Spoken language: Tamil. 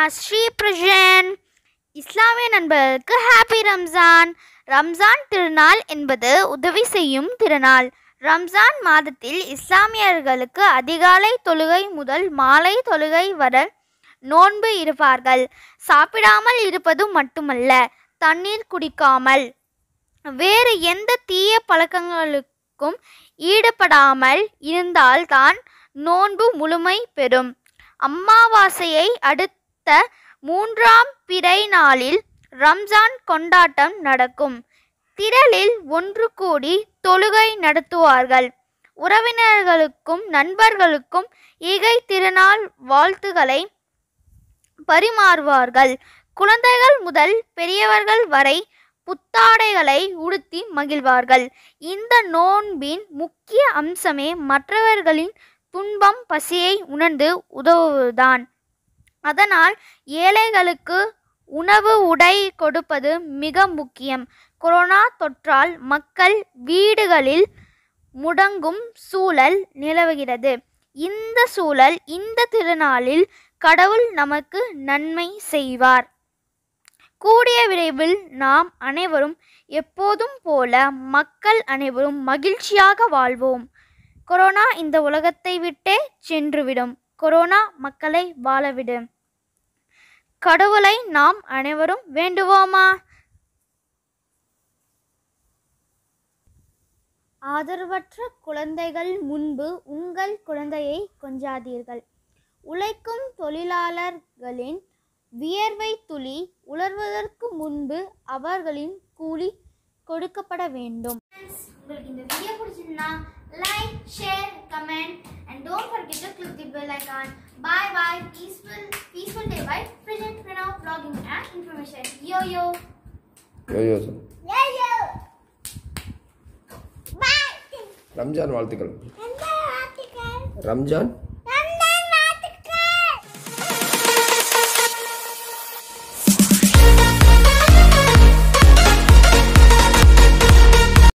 நான் ஸ்ரீ பிரஜன் இஸ்லாமிய நண்பர்களுக்கு ஹாப்பி ரம்ஜான் ரம்ஜான் திருநாள் என்பது உதவி செய்யும் திருநாள் ரம்ஜான் மாதத்தில் இஸ்லாமியர்களுக்கு அதிகாலை தொழுகை முதல் மாலை தொழுகை வர நோன்பு இருப்பார்கள் சாப்பிடாமல் இருப்பது மட்டுமல்ல தண்ணீர் குடிக்காமல் வேறு எந்த தீய பழக்கங்களுக்கும் ஈடுபடாமல் இருந்தால்தான் நோன்பு முழுமை பெறும் அம்மாவாசையை அடுத்து அடுத்த மூன்றாம் பிறை நாளில் ரம்ஜான் கொண்டாட்டம் நடக்கும் திரளில் ஒன்று கூடி தொழுகை நடத்துவார்கள் உறவினர்களுக்கும் நண்பர்களுக்கும் ஈகை திருநாள் வாழ்த்துகளை பரிமாறுவார்கள் குழந்தைகள் முதல் பெரியவர்கள் வரை புத்தாடைகளை உடுத்தி மகிழ்வார்கள் இந்த நோன்பின் முக்கிய அம்சமே மற்றவர்களின் துன்பம் பசியை உணர்ந்து உதவுவதுதான் அதனால் ஏழைகளுக்கு உணவு உடை கொடுப்பது மிக முக்கியம் கொரோனா தொற்றால் மக்கள் வீடுகளில் முடங்கும் சூழல் நிலவுகிறது இந்த சூழல் இந்த திருநாளில் கடவுள் நமக்கு நன்மை செய்வார் கூடிய விரைவில் நாம் அனைவரும் எப்போதும் போல மக்கள் அனைவரும் மகிழ்ச்சியாக வாழ்வோம் கொரோனா இந்த உலகத்தை விட்டே சென்றுவிடும் கொரோனா மக்களை வாழவிடு கடவுளை நாம் அனைவரும் வேண்டுவோமா ஆதரவற்ற குழந்தைகள் முன்பு உங்கள் குழந்தையை கொஞ்சாதீர்கள் உழைக்கும் தொழிலாளர்களின் வியர்வை துளி உலர்வதற்கு முன்பு அவர்களின் கூலி கொடுக்கப்பட வேண்டும் உங்களுக்கு இந்த வீடியோ பிடிச்சிருந்தா like share comment and don't forget to click the bell icon. Bye bye. Peaceful, peaceful day by Present Pranav Vlogging and Information. Yo yo. Yo yo. Yo yo. Bye. Ramzan வாழ்த்துக்கள் ரம்ஜான்